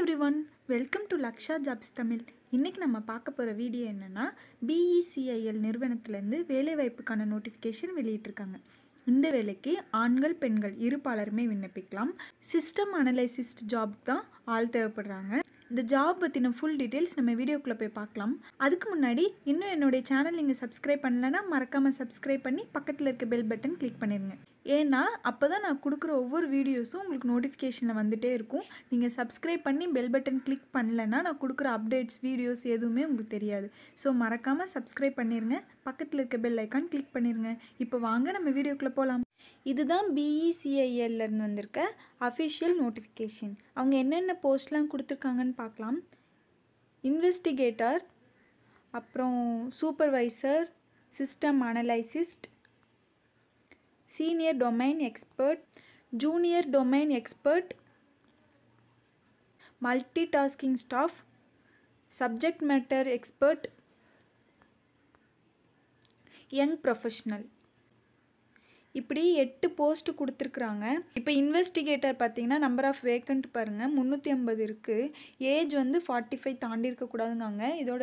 Every everyone welcome to Laksha jobs Tamil இன்றைக்கி நம்ம பார்க்க போகிற வீடியோ என்னென்னா பிஇசிஐஎல் e நிறுவனத்துலேருந்து வேலைவாய்ப்புக்கான நோட்டிஃபிகேஷன் வெளியிட்டிருக்காங்க இந்த வேலைக்கு ஆண்கள் பெண்கள் இரு பாலருமே விண்ணப்பிக்கலாம் சிஸ்டம் அனலைசிஸ்ட் ஜாப் தான் ஆள் தேவைப்படுறாங்க இந்த ஜாப் பற்றின ஃபுல் டீட்டெயில்ஸ் நம்ம வீடியோக்குள்ளே போய் பார்க்கலாம் அதுக்கு முன்னாடி இன்னும் என்னுடைய சேனல் நீங்கள் சப்ஸ்கிரைப் பண்ணலைன்னா மறக்காமல் சப்ஸ்கிரைப் பண்ணி பக்கத்தில் இருக்க பெல் பட்டன் கிளிக் பண்ணிடுங்க ஏன்னா அப்போ தான் நான் கொடுக்குற ஒவ்வொரு வீடியோஸும் உங்களுக்கு நோட்டிஃபிகேஷனில் வந்துகிட்டே இருக்கும் நீங்கள் சப்ஸ்கிரைப் பண்ணி பெல் பட்டன் கிளிக் பண்ணலன்னா நான் கொடுக்குற அப்டேட்ஸ் வீடியோஸ் எதுவுமே உங்களுக்கு தெரியாது ஸோ மறக்காமல் சப்ஸ்கிரைப் பண்ணிடுங்க பக்கத்தில் இருக்க பெல் ஐக்கான் கிளிக் பண்ணிடுங்க இப்போ வாங்க நம்ம வீடியோக்குள்ளே போகலாம் இதுதான் பிஇசிஐஎல்லேருந்து e வந்திருக்க அஃபிஷியல் நோட்டிஃபிகேஷன் அவங்க என்னென்ன போஸ்ட்லாம் கொடுத்துருக்காங்கன்னு பார்க்கலாம் இன்வெஸ்டிகேட்டர் அப்புறம் supervisor system analyst senior domain expert, junior domain expert, multitasking staff, subject matter expert, young professional. இப்படி எட்டு போஸ்ட்டு கொடுத்துருக்குறாங்க இப்போ இன்வெஸ்டிகேட்டர் பார்த்தீங்கன்னா நம்பர் ஆஃப் வேக்கண்ட் பாருங்கள் முந்நூற்றி ஐம்பது இருக்குது ஏஜ் வந்து ஃபார்ட்டி ஃபைவ் தாண்டி இருக்கக்கூடாதுங்காங்க இதோட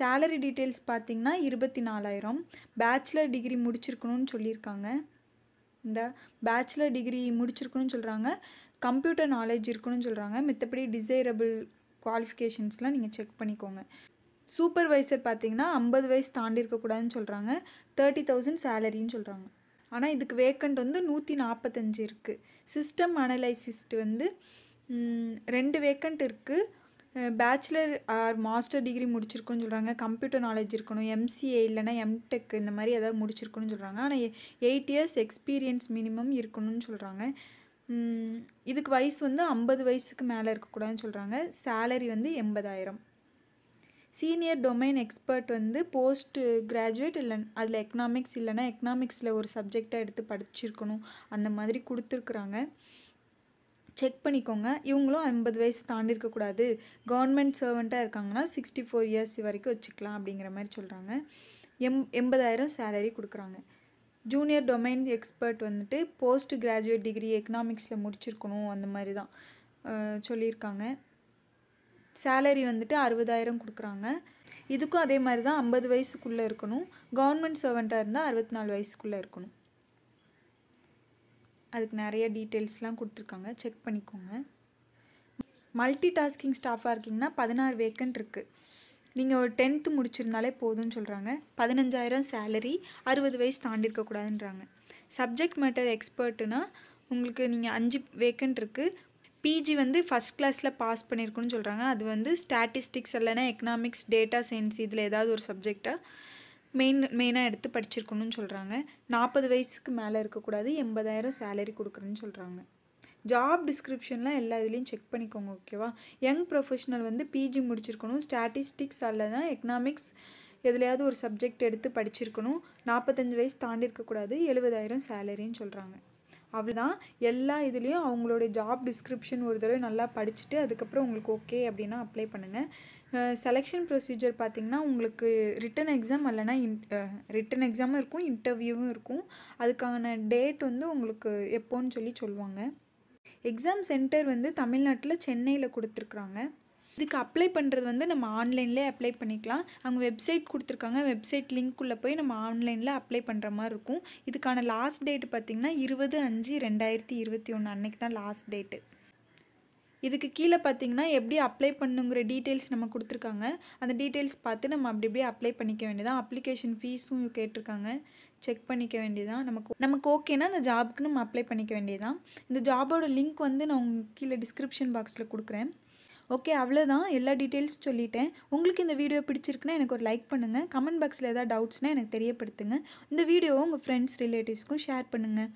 சேலரி டீட்டெயில்ஸ் பார்த்தீங்கன்னா இருபத்தி நாலாயிரம் பேச்சுலர் டிகிரி முடிச்சிருக்கணும்னு சொல்லியிருக்காங்க இந்த பேச்சுலர் டிகிரி முடிச்சிருக்கணும்னு சொல்கிறாங்க கம்ப்யூட்டர் நாலேஜ் இருக்குன்னு சொல்கிறாங்க மித்தபடி டிசைரபிள் குவாலிஃபிகேஷன்ஸ்லாம் நீங்கள் செக் பண்ணிக்கோங்க சூப்பர்வைசர் பார்த்தீங்கன்னா ஐம்பது வயசு தாண்டி இருக்கக்கூடாதுன்னு சொல்கிறாங்க தேர்ட்டி தௌசண்ட் சேலரின்னு சொல்கிறாங்க ஆனால் இதுக்கு வேக்கண்ட் வந்து நூற்றி நாற்பத்தஞ்சு இருக்குது சிஸ்டம் அனலைசிஸ்ட் வந்து ரெண்டு வேக்கண்ட் இருக்குது பேச்சுலர் ஆர் மாஸ்டர் டிகிரி முடிச்சிருக்கோன்னு சொல்கிறாங்க கம்ப்யூட்டர் நாலேஜ் இருக்கணும் எம்சிஏ இல்லைனா எம்டெக் இந்த மாதிரி ஏதாவது முடிச்சிருக்கணும்னு சொல்கிறாங்க ஆனால் எயிட் இயர்ஸ் எக்ஸ்பீரியன்ஸ் மினிமம் இருக்கணும்னு சொல்கிறாங்க இதுக்கு வயசு வந்து ஐம்பது வயசுக்கு மேலே இருக்கக்கூடாதுன்னு சொல்கிறாங்க சேலரி வந்து எண்பதாயிரம் சீனியர் டொமைன் எக்ஸ்பர்ட் வந்து போஸ்ட் கிராஜுவேட் இல்லை அதில் எக்கனாமிக்ஸ் இல்லைனா எக்கனாமிக்ஸில் ஒரு சப்ஜெக்டாக எடுத்து படிச்சிருக்கணும் அந்த மாதிரி கொடுத்துருக்குறாங்க செக் பண்ணிக்கோங்க இவங்களும் ஐம்பது வயசு தாண்டி இருக்கக்கூடாது கவர்மெண்ட் சர்வெண்ட்டாக இருக்காங்கன்னா சிக்ஸ்டி ஃபோர் இயர்ஸ் வரைக்கும் வச்சுக்கலாம் அப்படிங்கிற மாதிரி சொல்கிறாங்க எம் எண்பதாயிரம் சேலரி கொடுக்குறாங்க ஜூனியர் டொமைன் எக்ஸ்பர்ட் வந்துட்டு போஸ்ட் கிராஜுவேட் டிகிரி எக்கனாமிக்ஸில் முடிச்சிருக்கணும் அந்த மாதிரி தான் சொல்லியிருக்காங்க சேலரி வந்துட்டு அறுபதாயிரம் கொடுக்குறாங்க இதுக்கும் அதே மாதிரி தான் ஐம்பது வயசுக்குள்ளே இருக்கணும் கவர்மெண்ட் சர்வெண்ட்டாக இருந்தால் அறுபத்தி நாலு வயசுக்குள்ளே இருக்கணும் அதுக்கு நிறைய டீட்டெயில்ஸ்லாம் கொடுத்துருக்காங்க செக் பண்ணிக்கோங்க மல்டி டாஸ்கிங் ஸ்டாஃபாக இருக்கீங்கன்னா பதினாறு வேக்கன்ட் இருக்குது நீங்கள் ஒரு டென்த்து முடிச்சிருந்தாலே போதும்னு சொல்கிறாங்க பதினஞ்சாயிரம் சேலரி அறுபது வயசு தாண்டிருக்கக்கூடாதுன்றாங்க சப்ஜெக்ட் மேட்டர் எக்ஸ்பர்ட்டுனா உங்களுக்கு நீங்கள் அஞ்சு வேக்கன்ட் இருக்குது பிஜி வந்து ஃபஸ்ட் கிளாஸில் பாஸ் பண்ணியிருக்குன்னு சொல்கிறாங்க அது வந்து ஸ்டாட்டிஸ்டிக்ஸ் இல்லைனா எக்கனாமிக்ஸ் டேட்டா சயின்ஸ் இதில் ஏதாவது ஒரு சப்ஜெக்டாக மெயின் மெயினாக எடுத்து படிச்சிருக்கணும்னு சொல்கிறாங்க நாற்பது வயசுக்கு மேலே இருக்கக்கூடாது எண்பதாயிரம் சேலரி கொடுக்குறேன்னு சொல்கிறாங்க ஜாப் டிஸ்கிரிப்ஷன்லாம் எல்லா இதுலேயும் செக் பண்ணிக்கோங்க ஓகேவா யங் ப்ரொஃபஷனல் வந்து பிஜி முடிச்சிருக்கணும் ஸ்டாட்டிஸ்டிக்ஸ் அல்லது எக்கனாமிக்ஸ் எதுலையாவது ஒரு சப்ஜெக்ட் எடுத்து படிச்சிருக்கணும் நாற்பத்தஞ்சு வயசு தாண்டி இருக்கக்கூடாது எழுபதாயிரம் சேலரின்னு சொல்கிறாங்க அவ்வளோதான் எல்லா இதுலேயும் அவங்களுடைய ஜாப் டிஸ்கிரிப்ஷன் ஒரு தடவை நல்லா படிச்சுட்டு அதுக்கப்புறம் உங்களுக்கு ஓகே அப்படின்னா அப்ளை பண்ணுங்கள் செலெக்ஷன் ப்ரொசீஜர் பார்த்திங்கன்னா உங்களுக்கு ரிட்டன் எக்ஸாம் அல்லனா இன் ரிட்டன் எக்ஸாமும் இருக்கும் இன்டர்வியூவும் இருக்கும் அதுக்கான டேட் வந்து உங்களுக்கு எப்போன்னு சொல்லி சொல்லுவாங்க எக்ஸாம் சென்டர் வந்து தமிழ்நாட்டில் சென்னையில் கொடுத்துருக்குறாங்க இதுக்கு அப்ளை பண்ணுறது வந்து நம்ம ஆன்லைன்லே அப்ளை பண்ணிக்கலாம் அவங்க வெப்சைட் கொடுத்துருக்காங்க வெப்சைட் லிங்க்குள்ளே போய் நம்ம ஆன்லைனில் அப்ளை பண்ணுற மாதிரி இருக்கும் இதுக்கான லாஸ்ட் டேட்டு பார்த்திங்கன்னா இருபது அஞ்சு ரெண்டாயிரத்தி இருபத்தி ஒன்று அன்றைக்கி தான் லாஸ்ட் டேட்டு இதுக்கு கீழே பார்த்தீங்கன்னா எப்படி அப்ளை பண்ணுங்கிற டீட்டெயில்ஸ் நம்ம கொடுத்துருக்காங்க அந்த டீட்டெயில்ஸ் பார்த்து நம்ம அப்படி இப்படியே அப்ளை பண்ணிக்க வேண்டியதான் அப்ளிகேஷன் ஃபீஸும் கேட்டிருக்காங்க செக் பண்ணிக்க வேண்டியதான் நமக்கு நமக்கு ஓகேனா அந்த ஜாபுக்கு நம்ம அப்ளை பண்ணிக்க வேண்டியதான் இந்த ஜாபோட லிங்க் வந்து நான் உங்கள் கீழே டிஸ்கிரிப்ஷன் பாக்ஸில் கொடுக்குறேன் ஓகே அவ்வளோதான் எல்லா டீட்டெயில்ஸ் சொல்லிட்டேன் உங்களுக்கு இந்த வீடியோ பிடிச்சிருக்குன்னா எனக்கு ஒரு லைக் பண்ணுங்கள் கமெண்ட் பாக்ஸில் ஏதாவது டவுட்ஸ்னால் எனக்கு தெரியப்படுத்துங்க இந்த வீடியோவை உங்கள் ஃப்ரெண்ட்ஸ் ரிலேட்டிவ்ஸ்க்கும் ஷேர் பண்ணுங்கள்